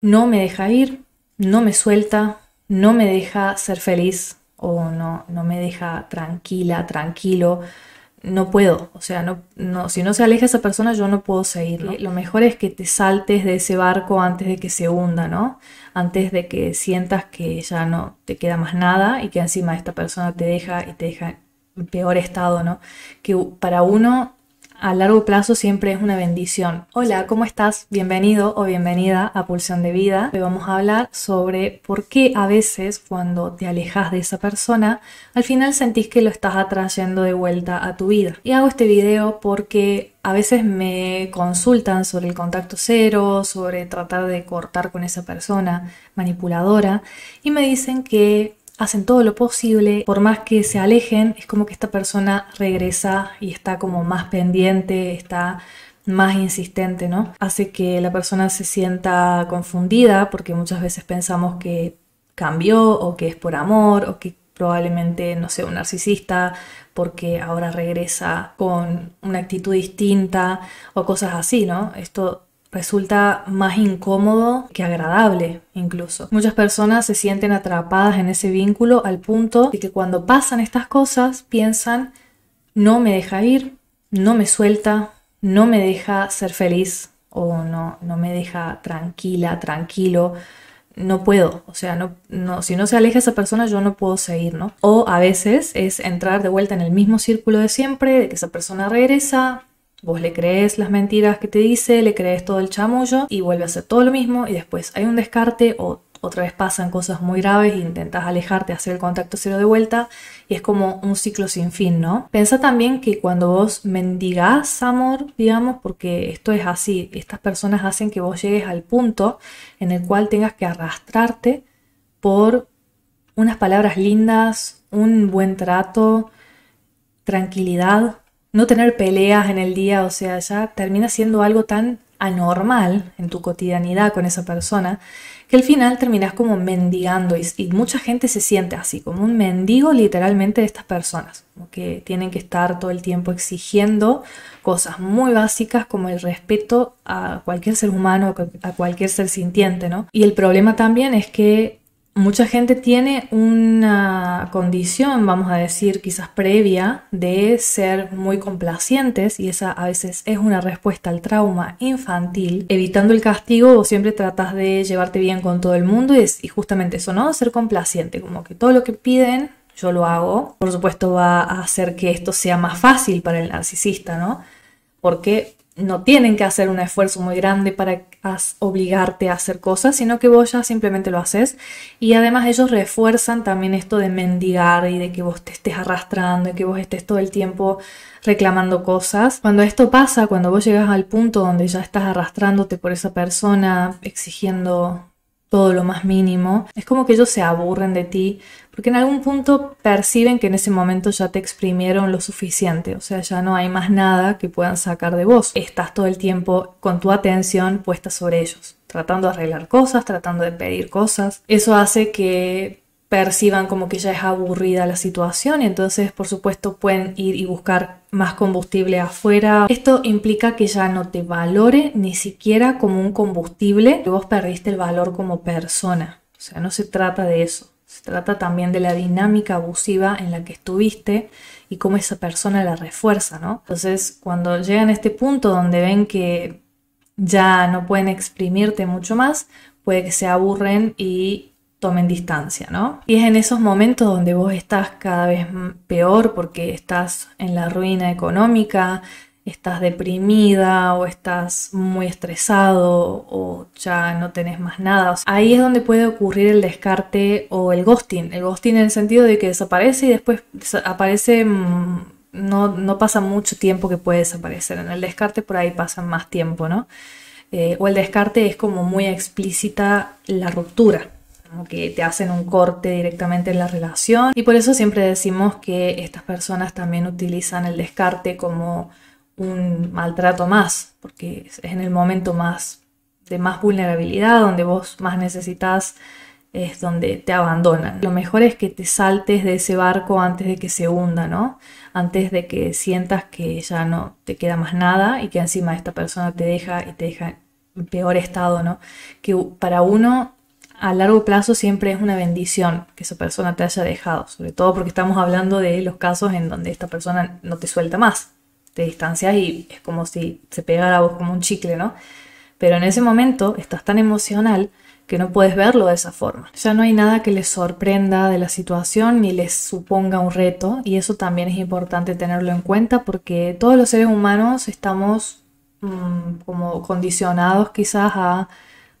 no me deja ir, no me suelta, no me deja ser feliz o no, no me deja tranquila, tranquilo. No puedo, o sea, no, no, si no se aleja esa persona yo no puedo seguirlo. Lo mejor es que te saltes de ese barco antes de que se hunda, ¿no? Antes de que sientas que ya no te queda más nada y que encima esta persona te deja y te deja en peor estado, ¿no? Que para uno a largo plazo siempre es una bendición. Hola, ¿cómo estás? Bienvenido o bienvenida a Pulsión de Vida. Hoy vamos a hablar sobre por qué a veces cuando te alejas de esa persona, al final sentís que lo estás atrayendo de vuelta a tu vida. Y hago este video porque a veces me consultan sobre el contacto cero, sobre tratar de cortar con esa persona manipuladora y me dicen que hacen todo lo posible, por más que se alejen, es como que esta persona regresa y está como más pendiente, está más insistente, ¿no? Hace que la persona se sienta confundida porque muchas veces pensamos que cambió o que es por amor o que probablemente no sea un narcisista porque ahora regresa con una actitud distinta o cosas así, ¿no? Esto resulta más incómodo que agradable incluso. Muchas personas se sienten atrapadas en ese vínculo al punto de que cuando pasan estas cosas piensan no me deja ir, no me suelta, no me deja ser feliz o no, no me deja tranquila, tranquilo. No puedo, o sea, no, si no se aleja esa persona yo no puedo seguir, ¿no? O a veces es entrar de vuelta en el mismo círculo de siempre, de que esa persona regresa, Vos le crees las mentiras que te dice, le crees todo el chamullo y vuelve a hacer todo lo mismo y después hay un descarte o otra vez pasan cosas muy graves e intentas alejarte, hacer el contacto cero de vuelta y es como un ciclo sin fin, ¿no? Pensa también que cuando vos mendigás amor, digamos, porque esto es así, estas personas hacen que vos llegues al punto en el cual tengas que arrastrarte por unas palabras lindas, un buen trato, tranquilidad, no tener peleas en el día, o sea, ya termina siendo algo tan anormal en tu cotidianidad con esa persona, que al final terminas como mendigando y, y, mucha gente se siente así, como un mendigo literalmente de estas personas, que tienen que estar todo el tiempo exigiendo cosas muy básicas como el respeto a cualquier ser humano, a cualquier ser sintiente, ¿no? Y el problema también es que mucha gente tiene una condición, vamos a decir, quizás previa de ser muy complacientes y esa a veces es una respuesta al trauma infantil. Evitando el castigo, siempre tratas de llevarte bien con todo el mundo y, es, y justamente eso, ¿no? Ser complaciente, como que todo lo que piden yo lo hago. Por supuesto va a hacer que esto sea más fácil para el narcisista, ¿no? Porque no tienen que hacer un esfuerzo muy grande para obligarte a hacer cosas, sino que vos ya simplemente lo haces. Y además ellos refuerzan también esto de mendigar y de que vos te estés arrastrando y que vos estés todo el tiempo reclamando cosas. Cuando esto pasa, cuando vos llegas al punto donde ya estás arrastrándote por esa persona, exigiendo todo lo más mínimo, es como que ellos se aburren de ti, porque en algún punto perciben que en ese momento ya te exprimieron lo suficiente, o sea, ya no hay más nada que puedan sacar de vos. Estás todo el tiempo con tu atención puesta sobre ellos, tratando de arreglar cosas, tratando de pedir cosas. Eso hace que perciban como que ya es aburrida la situación y entonces por supuesto pueden ir y buscar más combustible afuera. Esto implica que ya no te valore ni siquiera como un combustible, que vos perdiste el valor como persona. O sea, no se trata de eso. Se trata también de la dinámica abusiva en la que estuviste y cómo esa persona la refuerza, ¿no? Entonces, cuando llegan a este punto donde ven que ya no pueden exprimirte mucho más, puede que se aburren y tomen distancia, ¿no? Y es en esos momentos donde vos estás cada vez peor porque estás en la ruina económica, estás deprimida o estás muy estresado o ya no tenés más nada. ahí es donde puede ocurrir el descarte o el ghosting. El ghosting en el sentido de que desaparece y después aparece... Mm, no, pasa mucho tiempo que puede desaparecer. En el descarte por ahí pasa más tiempo, ¿no? Eh, o el descarte es como muy explícita la ruptura como que te hacen un corte directamente en la relación. Y por eso siempre decimos que estas personas también utilizan el descarte como un maltrato más, porque es en el momento más de más vulnerabilidad, donde vos más necesitas, es donde te abandonan. Lo mejor es que te saltes de ese barco antes de que se hunda, ¿no? Antes de que sientas que ya no te queda más nada y que encima esta persona te deja y te deja en peor estado, ¿no? Que para uno a largo plazo siempre es una bendición que esa persona te haya dejado, sobre todo porque estamos hablando de los casos en donde esta persona no te suelta más, te distancias y es como si se pegara a vos como un chicle, ¿no? Pero en ese momento estás tan emocional que no puedes verlo de esa forma. Ya no hay nada que les sorprenda de la situación ni les suponga un reto y eso también es importante tenerlo en cuenta porque todos los seres humanos estamos mm, como condicionados quizás a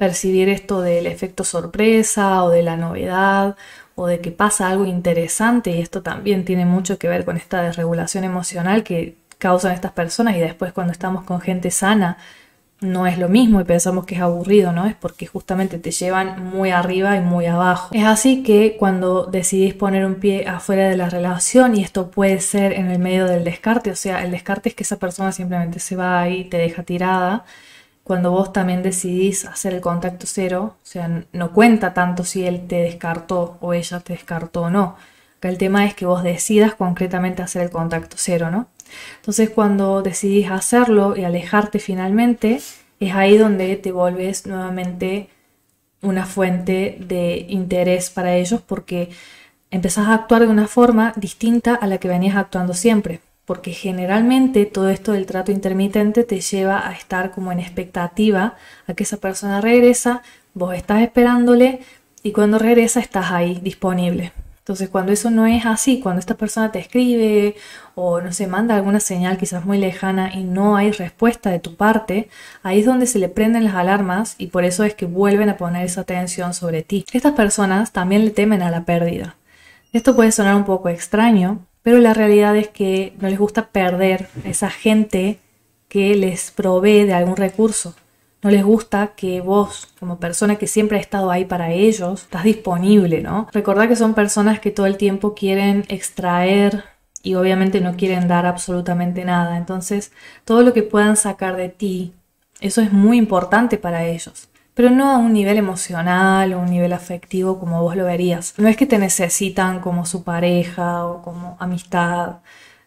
percibir esto del efecto sorpresa o de la novedad o de que pasa algo interesante y esto también tiene mucho que ver con esta desregulación emocional que causan estas personas y después cuando estamos con gente sana no es lo mismo y pensamos que es aburrido, ¿no? Es porque justamente te llevan muy arriba y muy abajo. Es así que cuando decidís poner un pie afuera de la relación, y esto puede ser en el medio del descarte, o sea, el descarte es que esa persona simplemente se va y te deja tirada, cuando vos también decidís hacer el contacto cero, o sea, no cuenta tanto si él te descartó o ella te descartó o no. Acá el tema es que vos decidas concretamente hacer el contacto cero, ¿no? Entonces cuando decidís hacerlo y alejarte finalmente, es ahí donde te vuelves nuevamente una fuente de interés para ellos porque empezás a actuar de una forma distinta a la que venías actuando siempre porque generalmente todo esto del trato intermitente te lleva a estar como en expectativa a que esa persona regresa, vos estás esperándole y cuando regresa estás ahí disponible. Entonces cuando eso no es así, cuando esta persona te escribe o no se manda alguna señal quizás muy lejana y no hay respuesta de tu parte, ahí es donde se le prenden las alarmas y por eso es que vuelven a poner esa atención sobre ti. Estas personas también le temen a la pérdida. Esto puede sonar un poco extraño, pero la realidad es que no les gusta perder a esa gente que les provee de algún recurso. No les gusta que vos, como persona que siempre ha estado ahí para ellos, estás disponible, ¿no? Recordad que son personas que todo el tiempo quieren extraer y obviamente no quieren dar absolutamente nada. Entonces, todo lo que puedan sacar de ti, eso es muy importante para ellos pero no a un nivel emocional o un nivel afectivo como vos lo verías. No es que te necesitan como su pareja o como amistad.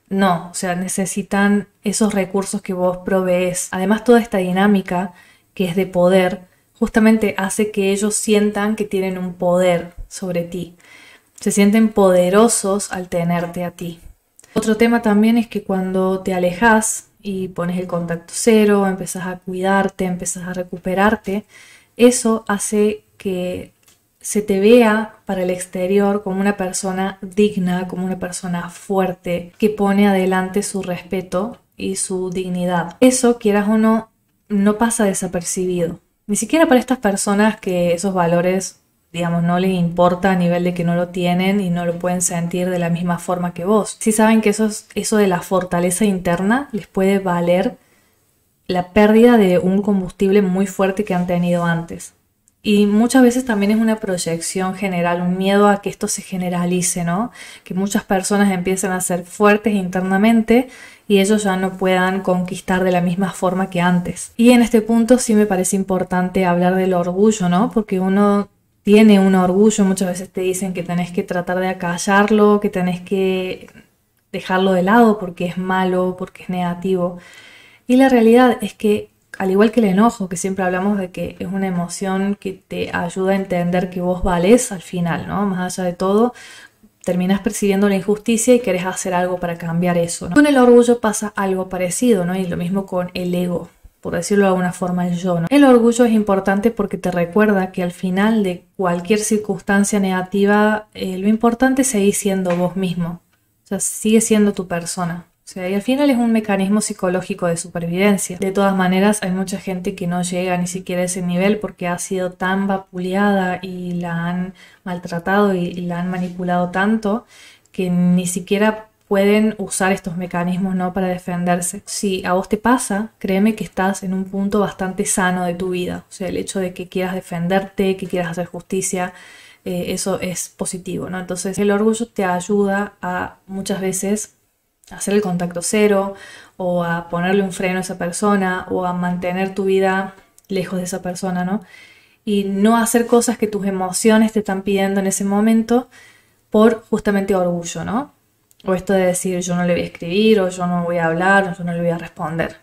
No, o sea, necesitan esos recursos que vos provees. Además, toda esta dinámica que es de poder, justamente hace que ellos sientan que tienen un poder sobre ti. Se sienten poderosos al tenerte a ti. Otro tema también es que cuando te alejas y pones el contacto cero, empezás a cuidarte, empezás a recuperarte, eso hace que se te vea para el exterior como una persona digna, como una persona fuerte, que pone adelante su respeto y su dignidad. Eso, quieras o no, no pasa desapercibido. Ni siquiera para estas personas que esos valores, digamos, no les importa a nivel de que no lo tienen y no lo pueden sentir de la misma forma que vos. Si saben que eso, eso de la fortaleza interna les puede valer la pérdida de un combustible muy fuerte que han tenido antes. Y muchas veces también es una proyección general, un miedo a que esto se generalice, ¿no? Que muchas personas empiecen a ser fuertes internamente y ellos ya no puedan conquistar de la misma forma que antes. Y en este punto sí me parece importante hablar del orgullo, ¿no? Porque uno tiene un orgullo, muchas veces te dicen que tenés que tratar de acallarlo, que tenés que dejarlo de lado porque es malo, porque es negativo. Y la realidad es que, al igual que el enojo, que siempre hablamos de que es una emoción que te ayuda a entender que vos valés al final, ¿no? Más allá de todo, terminas percibiendo la injusticia y querés hacer algo para cambiar eso. ¿no? Con el orgullo pasa algo parecido, ¿no? Y lo mismo con el ego, por decirlo de alguna forma, el yo. ¿no? El orgullo es importante porque te recuerda que al final de cualquier circunstancia negativa, eh, lo importante es seguir siendo vos mismo. O sea, sigue siendo tu persona sea, y al final es un mecanismo psicológico de supervivencia. De todas maneras, hay mucha gente que no llega ni siquiera a ese nivel porque ha sido tan vapuleada y la han maltratado y, la han manipulado tanto que ni siquiera pueden usar estos mecanismos ¿no? para defenderse. Si a vos te pasa, créeme que estás en un punto bastante sano de tu vida. O sea, el hecho de que quieras defenderte, que quieras hacer justicia, eh, eso es positivo, ¿no? Entonces el orgullo te ayuda a muchas veces hacer el contacto cero o a ponerle un freno a esa persona o a mantener tu vida lejos de esa persona, ¿no? Y no hacer cosas que tus emociones te están pidiendo en ese momento por justamente orgullo, ¿no? O esto de decir yo no le voy a escribir o yo no voy a hablar o yo no le voy a responder.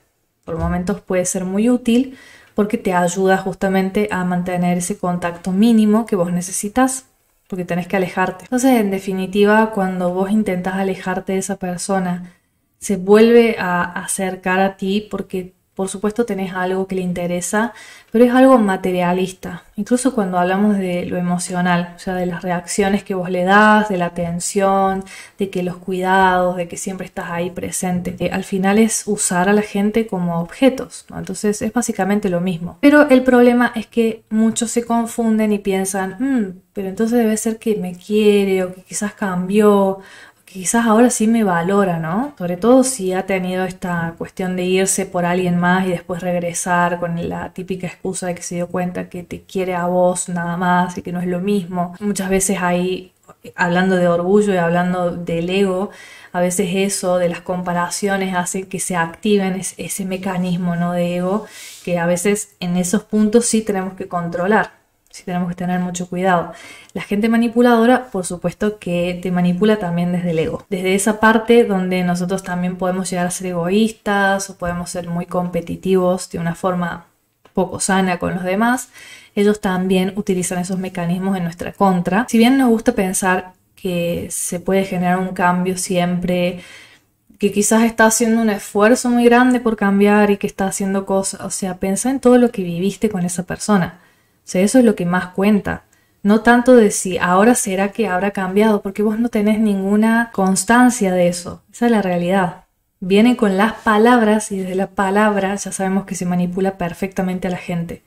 Por momentos puede ser muy útil porque te ayuda justamente a mantener ese contacto mínimo que vos necesitas porque tenés que alejarte. Entonces, en definitiva, cuando vos intentás alejarte de esa persona, se vuelve a acercar a ti porque por supuesto tenés algo que le interesa, pero es algo materialista. Incluso cuando hablamos de lo emocional, o sea, de las reacciones que vos le das, de la atención, de que los cuidados, de que siempre estás ahí presente. Eh, al final es usar a la gente como objetos, Entonces es básicamente lo mismo. Pero el problema es que muchos se confunden y piensan, mm, pero entonces debe ser que me quiere o que quizás cambió quizás ahora sí me valora, ¿no? Sobre todo si ha tenido esta cuestión de irse por alguien más y después regresar con la típica excusa de que se dio cuenta que te quiere a vos nada más y que no es lo mismo. Muchas veces ahí, hablando de orgullo y hablando del ego, a veces eso de las comparaciones hace que se activen ese mecanismo, ¿no? De ego, que a veces en esos puntos sí tenemos que controlar si tenemos que tener mucho cuidado. La gente manipuladora, por supuesto, que te manipula también desde el ego. Desde esa parte donde nosotros también podemos llegar a ser egoístas o podemos ser muy competitivos de una forma poco sana con los demás, ellos también utilizan esos mecanismos en nuestra contra. Si bien nos gusta pensar que se puede generar un cambio siempre, que quizás está haciendo un esfuerzo muy grande por cambiar y que está haciendo cosas, o sea, piensa en todo lo que viviste con esa persona eso es lo que más cuenta. No tanto de si ahora será que habrá cambiado, porque vos no tenés ninguna constancia de eso. Esa es la realidad. Viene con las palabras y desde la palabra ya sabemos que se manipula perfectamente a la gente.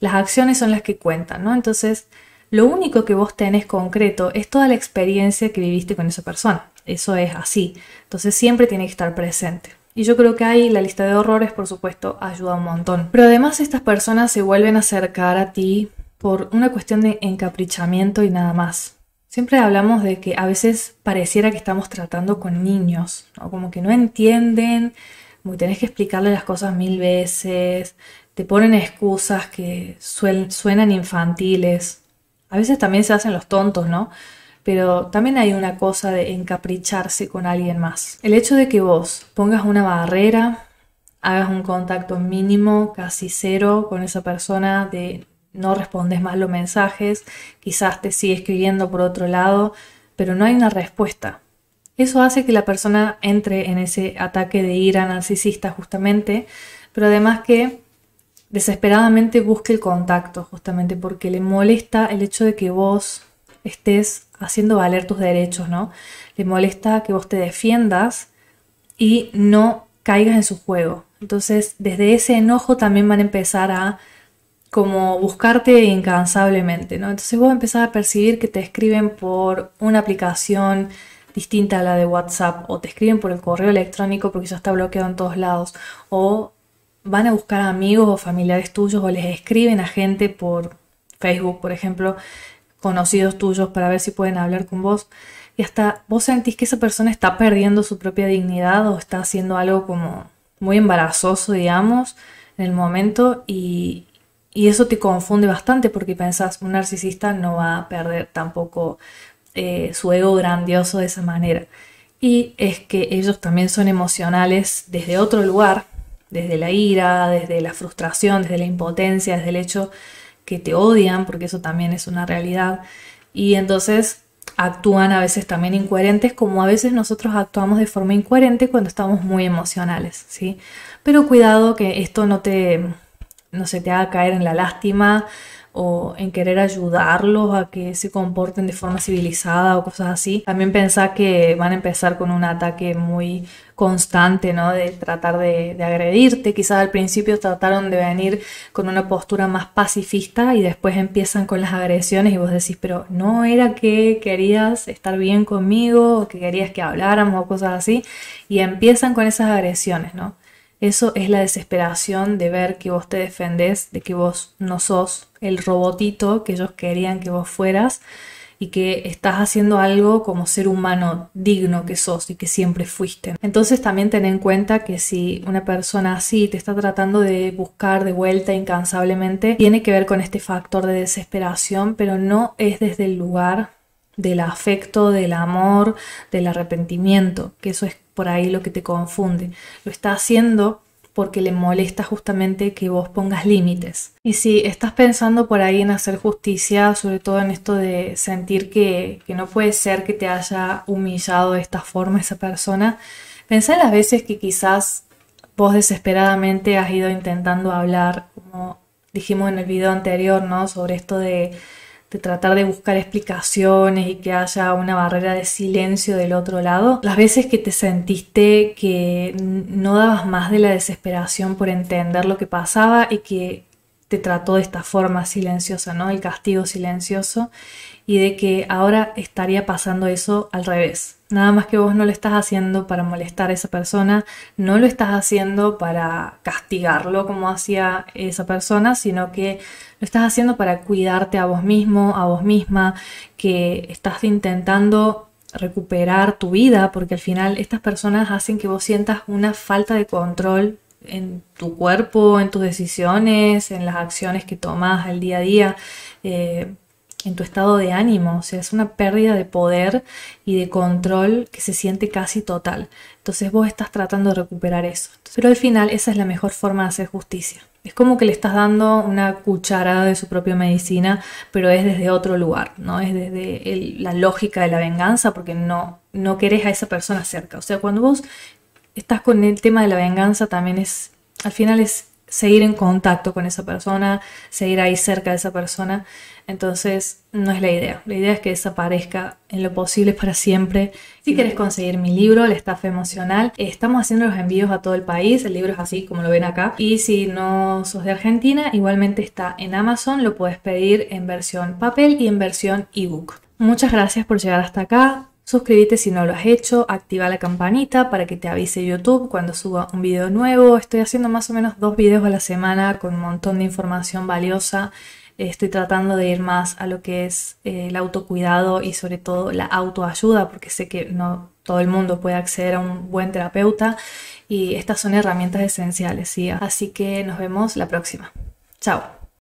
Las acciones son las que cuentan, ¿no? Entonces, lo único que vos tenés concreto es toda la experiencia que viviste con esa persona. Eso es así. Entonces siempre tiene que estar presente. Y yo creo que ahí la lista de horrores, por supuesto, ayuda un montón. Pero además estas personas se vuelven a acercar a ti por una cuestión de encaprichamiento y nada más. Siempre hablamos de que a veces pareciera que estamos tratando con niños, ¿no? como que no entienden, muy tenés que explicarle las cosas mil veces, te ponen excusas que suenan infantiles. A veces también se hacen los tontos, ¿no? pero también hay una cosa de encapricharse con alguien más. El hecho de que vos pongas una barrera, hagas un contacto mínimo, casi cero, con esa persona, de no respondes más los mensajes, quizás te sigue escribiendo por otro lado, pero no hay una respuesta. Eso hace que la persona entre en ese ataque de ira narcisista justamente, pero además que desesperadamente busque el contacto justamente porque le molesta el hecho de que vos estés haciendo valer tus derechos, ¿no? Le molesta que vos te defiendas y no caigas en su juego. Entonces, desde ese enojo también van a empezar a como buscarte incansablemente, ¿no? Entonces vos empezás a percibir que te escriben por una aplicación distinta a la de WhatsApp o te escriben por el correo electrónico porque ya está bloqueado en todos lados o van a buscar amigos o familiares tuyos o les escriben a gente por Facebook, por ejemplo, conocidos tuyos para ver si pueden hablar con vos. Y hasta vos sentís que esa persona está perdiendo su propia dignidad o está haciendo algo como muy embarazoso, digamos, en el momento. Y, y eso te confunde bastante porque pensás, un narcisista no va a perder tampoco eh, su ego grandioso de esa manera. Y es que ellos también son emocionales desde otro lugar, desde la ira, desde la frustración, desde la impotencia, desde el hecho que te odian, porque eso también es una realidad. Y entonces actúan a veces también incoherentes, como a veces nosotros actuamos de forma incoherente cuando estamos muy emocionales, ¿sí? Pero cuidado que esto no te, no se te haga caer en la lástima o en querer ayudarlos a que se comporten de forma civilizada o cosas así. También pensá que van a empezar con un ataque muy constante, ¿no? De tratar de, de agredirte. Quizás al principio trataron de venir con una postura más pacifista y después empiezan con las agresiones y vos decís, pero no era que querías estar bien conmigo o que querías que habláramos o cosas así. Y empiezan con esas agresiones, ¿no? Eso es la desesperación de ver que vos te defendés, de que vos no sos el robotito que ellos querían que vos fueras y que estás haciendo algo como ser humano digno que sos y que siempre fuiste. Entonces también ten en cuenta que si una persona así te está tratando de buscar de vuelta incansablemente, tiene que ver con este factor de desesperación, pero no es desde el lugar del afecto, del amor, del arrepentimiento, que eso es por ahí lo que te confunde. Lo está haciendo porque le molesta justamente que vos pongas límites. Y si estás pensando por ahí en hacer justicia, sobre todo en esto de sentir que, no puede ser que te haya humillado de esta forma esa persona, pensá en las veces que quizás vos desesperadamente has ido intentando hablar, como dijimos en el video anterior, ¿no? Sobre esto de de tratar de buscar explicaciones y que haya una barrera de silencio del otro lado, las veces que te sentiste que no dabas más de la desesperación por entender lo que pasaba y que trató de esta forma silenciosa, ¿no? El castigo silencioso y de que ahora estaría pasando eso al revés. Nada más que vos no lo estás haciendo para molestar a esa persona, no lo estás haciendo para castigarlo como hacía esa persona, sino que lo estás haciendo para cuidarte a vos mismo, a vos misma, que estás intentando recuperar tu vida, porque al final estas personas hacen que vos sientas una falta de control en tu cuerpo, en tus decisiones, en las acciones que tomas al día a día, eh, en tu estado de ánimo. O sea, es una pérdida de poder y de control que se siente casi total. Entonces vos estás tratando de recuperar eso. Pero al final esa es la mejor forma de hacer justicia. Es como que le estás dando una cucharada de su propia medicina, pero es desde otro lugar, ¿no? Es desde la lógica de la venganza, porque no, no querés a esa persona cerca. O sea, cuando vos estás con el tema de la venganza también es, al final es seguir en contacto con esa persona, seguir ahí cerca de esa persona. Entonces, no es la idea. La idea es que desaparezca en lo posible para siempre. Si quieres conseguir mi libro, el estafa emocional, estamos haciendo los envíos a todo el país. El libro es así, como lo ven acá. Y si no sos de Argentina, igualmente está en Amazon. Lo puedes pedir en versión papel y en versión ebook. Muchas gracias por llegar hasta acá. Suscríbete si no lo has hecho, activa la campanita para que te avise YouTube cuando suba un video nuevo. Estoy haciendo más o menos dos videos a la semana con un montón de información valiosa. Estoy tratando de ir más a lo que es eh, el autocuidado y sobre todo la autoayuda porque sé que no todo el mundo puede acceder a un buen terapeuta y estas son herramientas esenciales. ¿sí? Así que nos vemos la próxima. Chao.